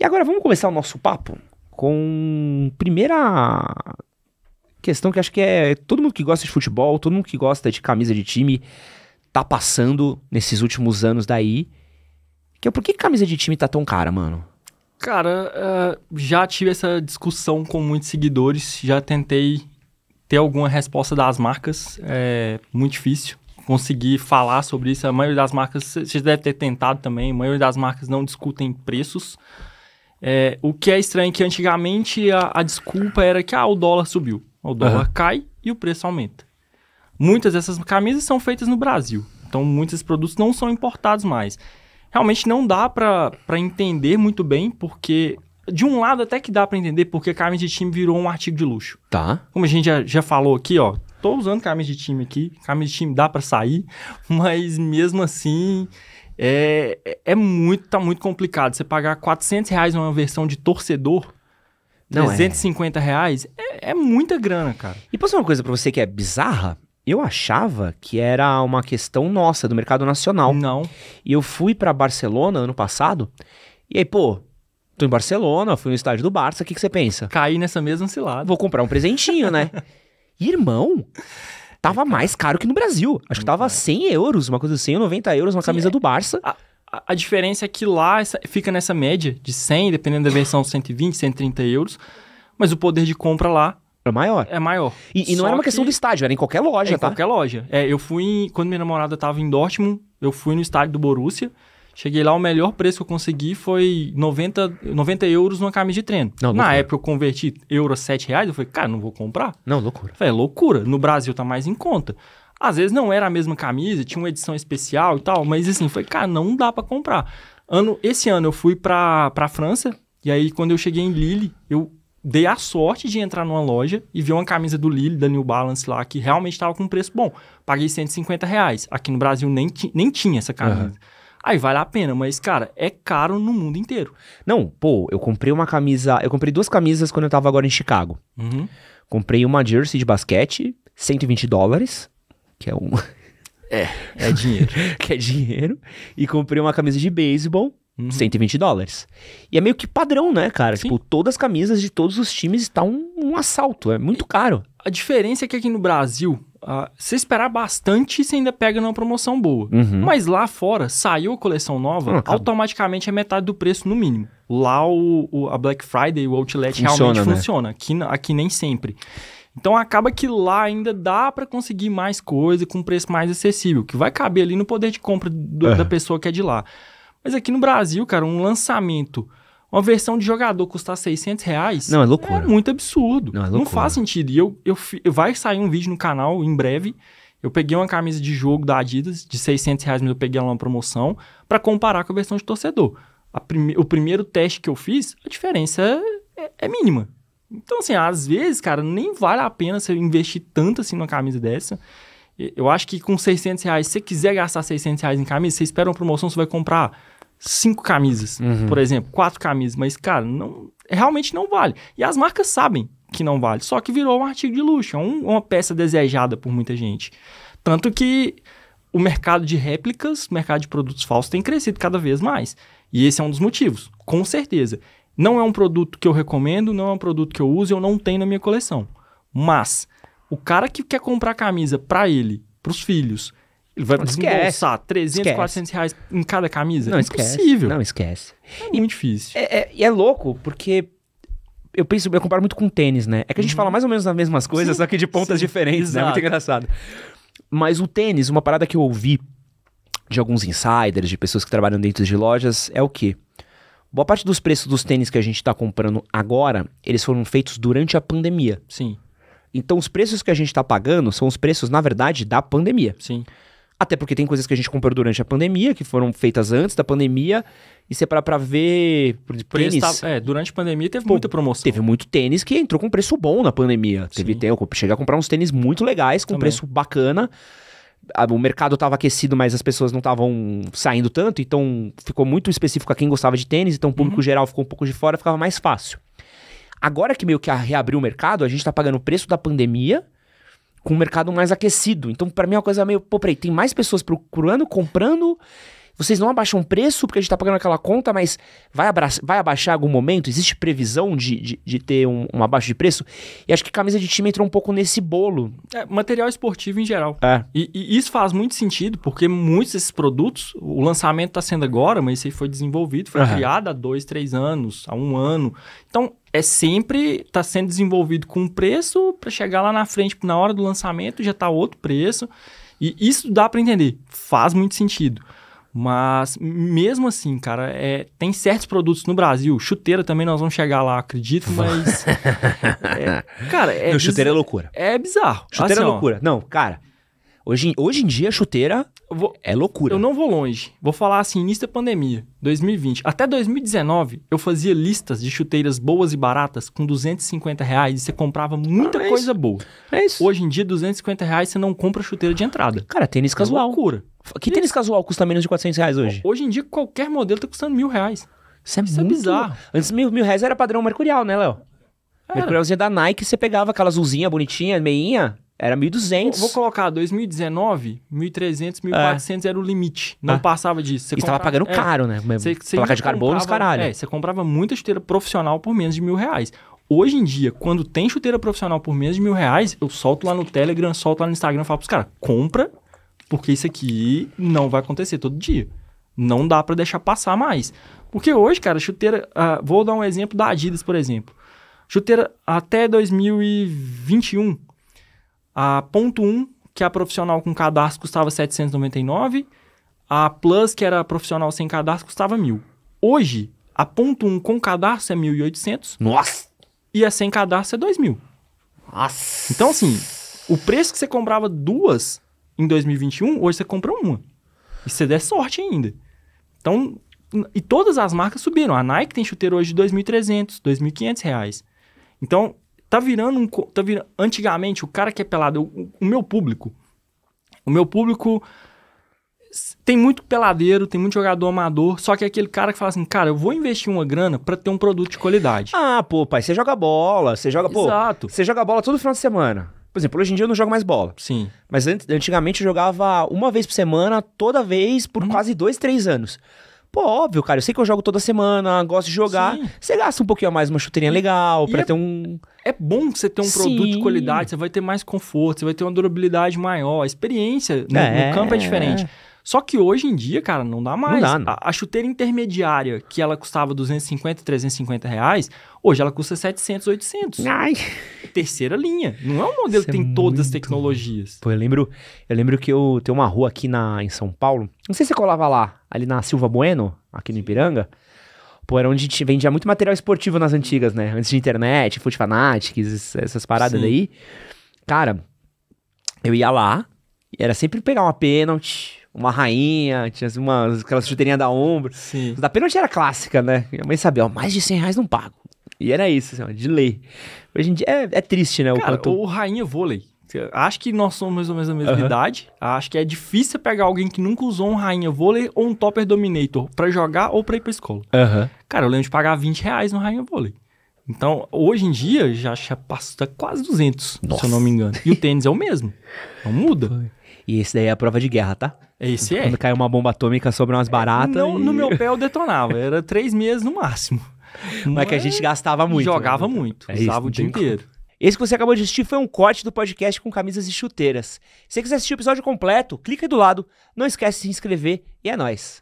E agora vamos começar o nosso papo com primeira questão que acho que é todo mundo que gosta de futebol, todo mundo que gosta de camisa de time tá passando nesses últimos anos daí, que é por que camisa de time tá tão cara, mano? Cara, uh, já tive essa discussão com muitos seguidores, já tentei ter alguma resposta das marcas, é muito difícil conseguir falar sobre isso. A maioria das marcas, vocês devem ter tentado também, a maioria das marcas não discutem preços, é, o que é estranho é que antigamente a, a desculpa era que ah, o dólar subiu. O dólar uhum. cai e o preço aumenta. Muitas dessas camisas são feitas no Brasil. Então, muitos produtos não são importados mais. Realmente não dá para entender muito bem, porque de um lado até que dá para entender porque a camisa de time virou um artigo de luxo. Tá. Como a gente já, já falou aqui, ó, tô usando camisa de time aqui, camisa de time dá para sair, mas mesmo assim é, é, é muito, tá muito complicado. Você pagar 400 reais numa versão de torcedor, não 350 é. reais, é, é muita grana, cara. E posso uma coisa pra você que é bizarra? Eu achava que era uma questão nossa, do mercado nacional. Não. E eu fui para Barcelona ano passado, e aí, pô, tô em Barcelona, fui no estádio do Barça, o que, que você pensa? Caí nessa mesma cilada. Vou comprar um presentinho, né? Irmão, Tava mais caro que no Brasil. Acho que tava 100 euros, uma coisa assim, 90 euros uma Sim, camisa é. do Barça. A, a diferença é que lá fica nessa média de 100, dependendo da versão, 120, 130 euros. Mas o poder de compra lá é maior. É maior. E, e não era uma questão que... do estádio, era em qualquer loja, é, tá? Em qualquer loja. É, eu fui. Em... Quando minha namorada tava em Dortmund, eu fui no estádio do Borussia. Cheguei lá, o melhor preço que eu consegui foi 90, 90 euros numa camisa de treino. Não, Na época eu converti euro a 7 reais, eu falei, cara, não vou comprar. Não, loucura. É loucura. No Brasil tá mais em conta. Às vezes não era a mesma camisa, tinha uma edição especial e tal, mas assim, foi, cara, não dá para comprar. Ano, esse ano eu fui pra, pra França, e aí quando eu cheguei em Lille, eu dei a sorte de entrar numa loja e ver uma camisa do Lille, da New Balance lá, que realmente estava com um preço bom. Paguei 150 reais. Aqui no Brasil nem, ti, nem tinha essa camisa. Uhum aí vale a pena. Mas, cara, é caro no mundo inteiro. Não, pô, eu comprei uma camisa. Eu comprei duas camisas quando eu tava agora em Chicago. Uhum. Comprei uma jersey de basquete, 120 dólares, que é um. É, é dinheiro. que é dinheiro. E comprei uma camisa de beisebol, uhum. 120 dólares. E é meio que padrão, né, cara? Sim. Tipo, todas as camisas de todos os times tá um, um assalto. É muito caro. A diferença é que aqui no Brasil, Uh, esperar bastante, você ainda pega numa promoção boa. Uhum. Mas lá fora, saiu a coleção nova, ah, tá. automaticamente é metade do preço no mínimo. Lá o, o a Black Friday, o Outlet funciona, realmente né? funciona. Aqui, aqui nem sempre. Então acaba que lá ainda dá para conseguir mais coisa com um preço mais acessível, que vai caber ali no poder de compra do, é. da pessoa que é de lá. Mas aqui no Brasil, cara, um lançamento uma versão de jogador custar 600 reais. Não, é loucura. É muito absurdo. Não, é loucura. Não faz sentido. E eu, eu, eu, vai sair um vídeo no canal em breve. Eu peguei uma camisa de jogo da Adidas de 600 reais, mas eu peguei ela numa promoção, para comparar com a versão de torcedor. Prime, o primeiro teste que eu fiz, a diferença é, é, é mínima. Então, assim, às vezes, cara, nem vale a pena você investir tanto assim numa camisa dessa. Eu acho que com 600 reais, se você quiser gastar 600 reais em camisa, você espera uma promoção, você vai comprar cinco camisas, uhum. por exemplo, quatro camisas, mas, cara, não, realmente não vale. E as marcas sabem que não vale, só que virou um artigo de luxo, é um, uma peça desejada por muita gente. Tanto que o mercado de réplicas, o mercado de produtos falsos tem crescido cada vez mais. E esse é um dos motivos, com certeza. Não é um produto que eu recomendo, não é um produto que eu uso, eu não tenho na minha coleção. Mas o cara que quer comprar camisa para ele, para os filhos, ele vai desembolsar 300, esquece. 400 reais em cada camisa? Não, é esquece. Impossível. Não, esquece. É muito e, difícil. É, é, e é louco, porque eu penso, eu comparo muito com tênis, né? É que a gente uhum. fala mais ou menos as mesmas coisas, sim, só que de pontas sim, diferentes, né? É exato. né? Muito engraçado. Mas o tênis, uma parada que eu ouvi de alguns insiders, de pessoas que trabalham dentro de lojas, é o quê? Boa parte dos preços dos tênis que a gente está comprando agora, eles foram feitos durante a pandemia. Sim. Então os preços que a gente está pagando são os preços, na verdade, da pandemia. Sim. Até porque tem coisas que a gente comprou durante a pandemia, que foram feitas antes da pandemia, e separar para pra ver tênis. Tá, é, durante a pandemia teve Pô, muita promoção. Teve muito tênis que entrou com preço bom na pandemia. Sim. Teve tempo, cheguei a comprar uns tênis muito legais, com Também. preço bacana. O mercado estava aquecido, mas as pessoas não estavam saindo tanto, então ficou muito específico a quem gostava de tênis, então o público uhum. geral ficou um pouco de fora, ficava mais fácil. Agora que meio que reabriu o mercado, a gente está pagando o preço da pandemia com o mercado mais aquecido. Então, para mim é uma coisa meio, pô, peraí, tem mais pessoas procurando, comprando. Vocês não abaixam o preço porque a gente tá pagando aquela conta, mas vai, abraçar, vai abaixar algum momento? Existe previsão de, de, de ter um, um, abaixo de preço? E acho que camisa de time entrou um pouco nesse bolo. É, material esportivo em geral. É. E, e, isso faz muito sentido, porque muitos desses produtos, o lançamento tá sendo agora, mas isso aí foi desenvolvido, foi uhum. criado há dois, três anos, há um ano. Então, é sempre está sendo desenvolvido com um preço para chegar lá na frente, na hora do lançamento já está outro preço. E isso dá para entender, faz muito sentido. Mas mesmo assim, cara, é, tem certos produtos no Brasil, chuteira também nós vamos chegar lá, acredito, mas. é, cara, é. Não, chuteira é loucura. É bizarro. Chuteira é assim, é loucura. Ó, Não, cara, hoje, hoje em dia, chuteira Vou, é loucura. Eu não vou longe. Vou falar assim, início da pandemia, 2020. Até 2019, eu fazia listas de chuteiras boas e baratas com 250 reais e você comprava muita ah, é coisa isso. boa. É isso. Hoje em dia, 250 reais você não compra chuteira de entrada. Cara, tênis é casual. É loucura. Que isso. tênis casual custa menos de 400 reais hoje? Hoje em dia, qualquer modelo tá custando mil reais. Isso é, isso é muito... é bizarro. Antes, mil, mil reais era padrão mercurial, né, Léo? Mercurialzinha da Nike, você pegava aquela azulzinha bonitinha, meinha. Era 1.200. Vou colocar 2019, 1.300, 1.400 é. era o limite. Não ah. passava disso. Você estava pagando é, caro, né? Cê, cê placa de carbono, os caralho. É, você comprava muita chuteira profissional por menos de mil reais. Hoje em dia, quando tem chuteira profissional por menos de mil reais, eu solto lá no Telegram, solto lá no Instagram, falo pros caras, compra, porque isso aqui não vai acontecer todo dia. Não dá para deixar passar mais. Porque hoje, cara, chuteira... Uh, vou dar um exemplo da Adidas, por exemplo. Chuteira até 2021 a ponto 1, que a profissional com cadastro custava 799, a Plus, que era profissional sem cadastro, custava 1000. Hoje, a ponto 1 com cadastro é 1.800. Nossa! E a sem cadastro é 2.000. Nossa! Então, assim, o preço que você comprava duas em 2021, hoje você compra uma. E você der sorte ainda. Então, e todas as marcas subiram. A Nike tem chuteiro hoje de 2.300, 2.500 reais. Então, Tá virando um. Tá virando, antigamente, o cara que é pelado, o, o meu público. O meu público tem muito peladeiro, tem muito jogador amador, só que é aquele cara que fala assim, cara, eu vou investir uma grana para ter um produto de qualidade. Ah, pô, pai, você joga bola, você joga, pô, Exato. você joga bola todo final de semana. Por exemplo, hoje em dia eu não jogo mais bola. Sim. Mas antigamente eu jogava uma vez por semana, toda vez, por hum. quase dois, três anos. Pô, óbvio, cara. Eu sei que eu jogo toda semana, gosto de jogar. Sim. Você gasta um pouquinho a mais uma chuteirinha legal para é, ter um. É bom você ter um Sim. produto de qualidade, você vai ter mais conforto, você vai ter uma durabilidade maior. A experiência no, né, é, no campo é diferente. É. Só que hoje em dia, cara, não dá mais. Não dá, não. A, a, chuteira intermediária, que ela custava 250, 350 reais, hoje ela custa 700, 800. Ai. Terceira linha. Não é um modelo Isso que é tem é todas muito... as tecnologias. Pô, eu lembro, eu lembro que eu tenho uma rua aqui na, em São Paulo. Não sei se você colava lá, ali na Silva Bueno, aqui no Ipiranga. Pô, era onde vendia muito material esportivo nas antigas, né? Antes de internet, Foot Fanatics, essas paradas Sim. Cara, eu ia lá, era sempre pegar uma pênalti uma rainha, tinha assim, uma aquelas chuteirinhas da ombro. Sim. Da pênalti era clássica, né? Minha mãe sabia, ó, mais de 100 reais não pago. E era isso, assim, ó, de lei. Hoje em dia é, é triste, né? Cara, o, quanto... o rainha vôlei. Acho que nós somos mais ou menos da mesma uhum. idade. Acho que é difícil pegar alguém que nunca usou um rainha vôlei ou um topper dominator para jogar ou pra ir pra escola. Uhum. Cara, eu lembro de pagar 20 reais no rainha vôlei. Então, hoje em dia, já, passa quase 200, Nossa. se eu não me engano. E o tênis é o mesmo. Não muda. E esse daí é a prova de guerra, tá? Esse é. Quando caiu uma bomba atômica sobre umas baratas. Não, e... no meu pé eu detonava. Era três meses no máximo. Mas, é que a gente gastava muito. Jogava né? muito. É usava isso, o dia inteiro. Como. Esse que você acabou de assistir foi um corte do podcast com camisas e chuteiras. Se você quiser assistir o episódio completo, clica aí do lado, não esquece de se inscrever e é nóis.